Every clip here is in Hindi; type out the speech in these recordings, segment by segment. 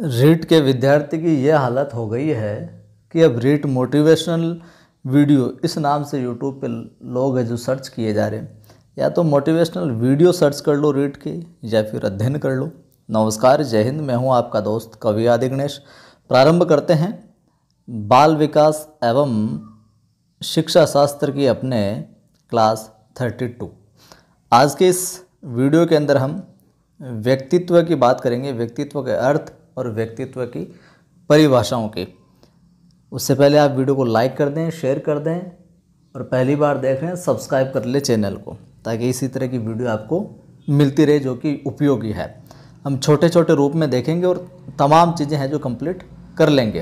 रीट के विद्यार्थी की यह हालत हो गई है कि अब रीट मोटिवेशनल वीडियो इस नाम से यूट्यूब पे लोग हैं जो सर्च किए जा रहे हैं या तो मोटिवेशनल वीडियो सर्च कर लो रीट की या फिर अध्ययन कर लो नमस्कार जय हिंद मैं हूं आपका दोस्त कवि आदि गणेश प्रारंभ करते हैं बाल विकास एवं शिक्षा शास्त्र की अपने क्लास थर्टी टू आज के इस वीडियो के अंदर हम व्यक्तित्व की बात करेंगे व्यक्तित्व के अर्थ और व्यक्तित्व की परिभाषाओं की उससे पहले आप वीडियो को लाइक कर दें शेयर कर दें और पहली बार देख रहे हैं सब्सक्राइब कर ले चैनल को ताकि इसी तरह की वीडियो आपको मिलती रहे जो कि उपयोगी है हम छोटे छोटे रूप में देखेंगे और तमाम चीज़ें हैं जो कंप्लीट कर लेंगे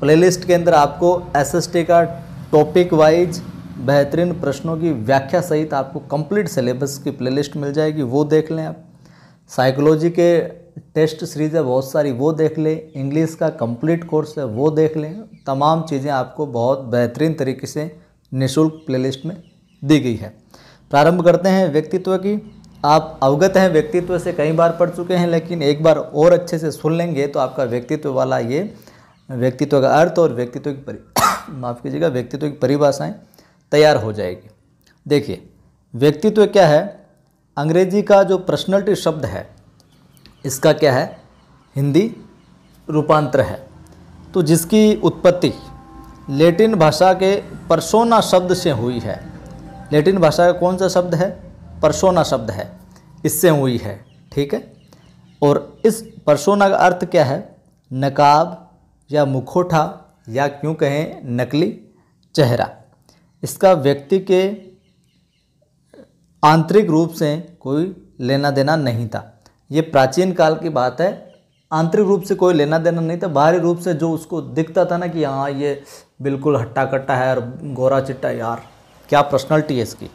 प्लेलिस्ट के अंदर आपको एसएसटी का टॉपिक वाइज बेहतरीन प्रश्नों की व्याख्या सहित आपको कंप्लीट सिलेबस की प्लेलिस्ट मिल जाएगी वो देख लें आप साइकोलॉजी के टेस्ट सीरीज़ है बहुत सारी वो देख लें इंग्लिश का कंप्लीट कोर्स है वो देख लें तमाम चीज़ें आपको बहुत बेहतरीन तरीके से निशुल्क प्लेलिस्ट में दी गई है प्रारंभ करते हैं व्यक्तित्व की आप अवगत हैं व्यक्तित्व से कई बार पढ़ चुके हैं लेकिन एक बार और अच्छे से सुन लेंगे तो आपका व्यक्तित्व वाला ये व्यक्तित्व का अर्थ और व्यक्तित्व की परि माफ़ कीजिएगा व्यक्तित्व की परिभाषाएँ तैयार हो जाएगी देखिए व्यक्तित्व क्या है अंग्रेजी का जो पर्सनलिटी शब्द है इसका क्या है हिंदी रूपांतर है तो जिसकी उत्पत्ति लेटिन भाषा के परसोना शब्द से हुई है लेटिन भाषा का कौन सा शब्द है परसोना शब्द है इससे हुई है ठीक है और इस परसोना का अर्थ क्या है नकाब या मुखोटा या क्यों कहें नकली चेहरा इसका व्यक्ति के आंतरिक रूप से कोई लेना देना नहीं था ये प्राचीन काल की बात है आंतरिक रूप से कोई लेना देना नहीं था बाहरी रूप से जो उसको दिखता था ना कि हाँ ये बिल्कुल हट्टा कट्टा है और गोरा चिट्टा यार क्या पर्सनैलिटी है इसकी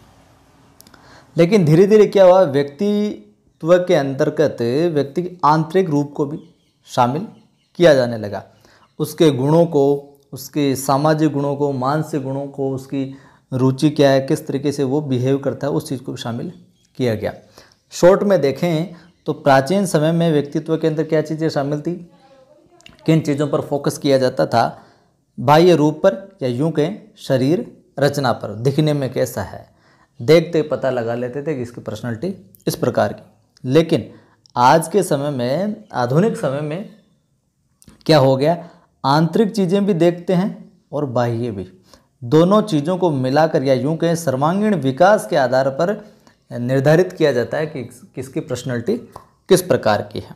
लेकिन धीरे धीरे क्या हुआ व्यक्तित्व के अंतर्गत व्यक्ति के आंतरिक रूप को भी शामिल किया जाने लगा उसके गुणों को उसके सामाजिक गुणों को मानसिक गुणों को उसकी रुचि क्या है किस तरीके से वो बिहेव करता है उस चीज़ को शामिल किया गया शॉर्ट में देखें तो प्राचीन समय में व्यक्तित्व के अंदर क्या चीज़ें शामिल थी किन चीज़ों पर फोकस किया जाता था बाह्य रूप पर या यूं कहें शरीर रचना पर दिखने में कैसा है देखते पता लगा लेते थे कि इसकी पर्सनैलिटी इस प्रकार की लेकिन आज के समय में आधुनिक समय में क्या हो गया आंतरिक चीज़ें भी देखते हैं और बाह्य भी दोनों चीज़ों को मिलाकर या यूं कहें सर्वांगीण विकास के आधार पर निर्धारित किया जाता है कि किसकी पर्सनैलिटी किस प्रकार की है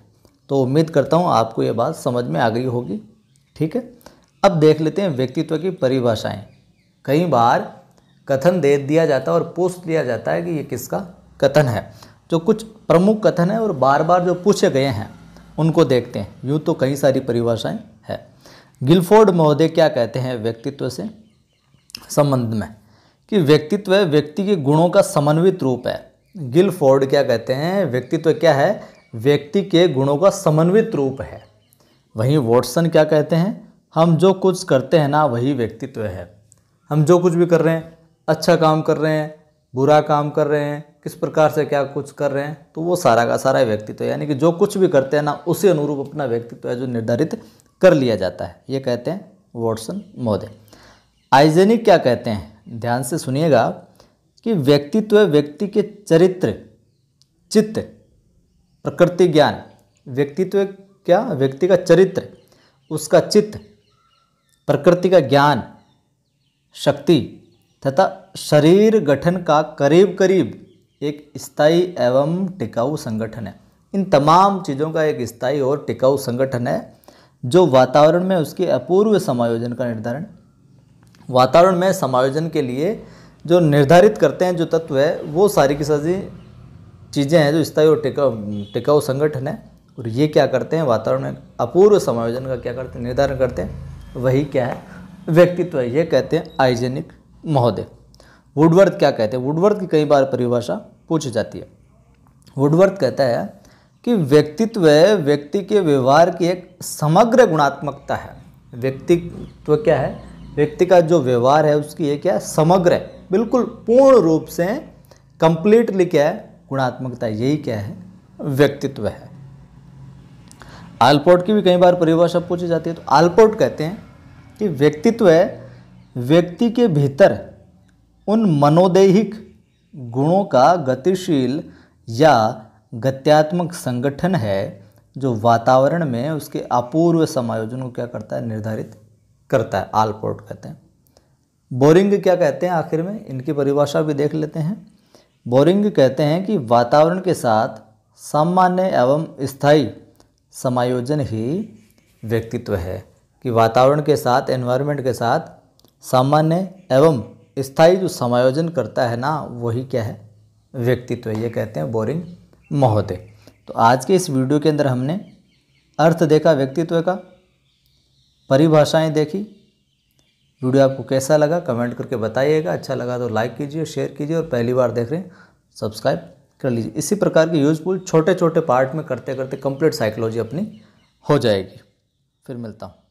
तो उम्मीद करता हूँ आपको ये बात समझ में आ गई होगी ठीक है अब देख लेते हैं व्यक्तित्व की परिभाषाएं कई बार कथन दे दिया जाता है और पूछ लिया जाता है कि ये किसका कथन है जो कुछ प्रमुख कथन है और बार बार जो पूछे गए हैं उनको देखते हैं यूँ तो कई सारी परिभाषाएँ हैं गिलफोर्ड महोदय क्या कहते हैं व्यक्तित्व से संबंध में कि व्यक्तित्व व्यक्ति के गुणों का समन्वित रूप है गिल फोर्ड क्या कहते हैं व्यक्तित्व क्या है व्यक्ति के गुणों का समन्वित रूप है वहीं वॉटसन क्या कहते हैं हम जो कुछ करते हैं ना वही व्यक्तित्व है हम जो कुछ भी कर रहे हैं अच्छा काम कर रहे हैं बुरा काम कर रहे हैं किस प्रकार से क्या कुछ कर रहे हैं तो वो सारा का सारा व्यक्तित्व यानी कि जो कुछ भी करते हैं ना उसी अनुरूप अपना व्यक्तित्व है जो निर्धारित कर लिया जाता है ये कहते हैं वॉटसन महोदय आइजेनिक क्या कहते हैं ध्यान से सुनिएगा कि व्यक्तित्व व्यक्ति के चरित्र चित्त प्रकृति ज्ञान व्यक्तित्व क्या व्यक्ति का चरित्र उसका चित्त प्रकृति का ज्ञान शक्ति तथा शरीर गठन का करीब करीब एक स्थायी एवं टिकाऊ संगठन है इन तमाम चीज़ों का एक स्थायी और टिकाऊ संगठन है जो वातावरण में उसके अपूर्व समायोजन का निर्धारण वातावरण में समायोजन के लिए जो निर्धारित करते हैं जो तत्व है वो सारी की सारी चीज़ें हैं जो स्थायी और टिकाऊ टिकाऊ संगठन है और ये क्या करते हैं वातावरण में अपूर्व समायोजन का क्या करते हैं निर्धारण करते हैं वही क्या है व्यक्तित्व है ये कहते हैं आइजेनिक महोदय वुडवर्थ क्या कहते हैं वुडवर्थ की कई बार परिभाषा पूछी जाती है वुडवर्थ कहता है कि व्यक्तित्व व्यक्ति के व्यवहार की एक समग्र गुणात्मकता है व्यक्तित्व क्या है व्यक्ति का जो व्यवहार है उसकी ये क्या है समग्र है बिल्कुल पूर्ण रूप से कंप्लीटली क्या है गुणात्मकता यही क्या है व्यक्तित्व है आलपोर्ट की भी कई बार परिभाषा पूछी जाती है तो आलपोर्ट कहते हैं कि व्यक्तित्व है व्यक्ति के भीतर उन मनोदैहिक गुणों का गतिशील या गत्यात्मक संगठन है जो वातावरण में उसके अपूर्व समायोजन को क्या करता है निर्धारित करता है आल पोर्ट कहते हैं बोरिंग क्या कहते हैं आखिर में इनकी परिभाषा भी देख लेते हैं बोरिंग कहते हैं कि वातावरण के साथ सामान्य एवं स्थायी समायोजन ही व्यक्तित्व है कि वातावरण के साथ एनवायरनमेंट के साथ सामान्य एवं स्थायी जो समायोजन करता है ना वही क्या है व्यक्तित्व ये कहते हैं बोरिंग महोदय तो आज के इस वीडियो के अंदर हमने अर्थ देखा व्यक्तित्व का परिभाषाएं देखी वीडियो आपको कैसा लगा कमेंट करके बताइएगा अच्छा लगा तो लाइक कीजिए शेयर कीजिए और पहली बार देख रहे हैं सब्सक्राइब कर लीजिए इसी प्रकार के यूजफुल छोटे छोटे पार्ट में करते करते कंप्लीट साइकोलॉजी अपनी हो जाएगी फिर मिलता हूँ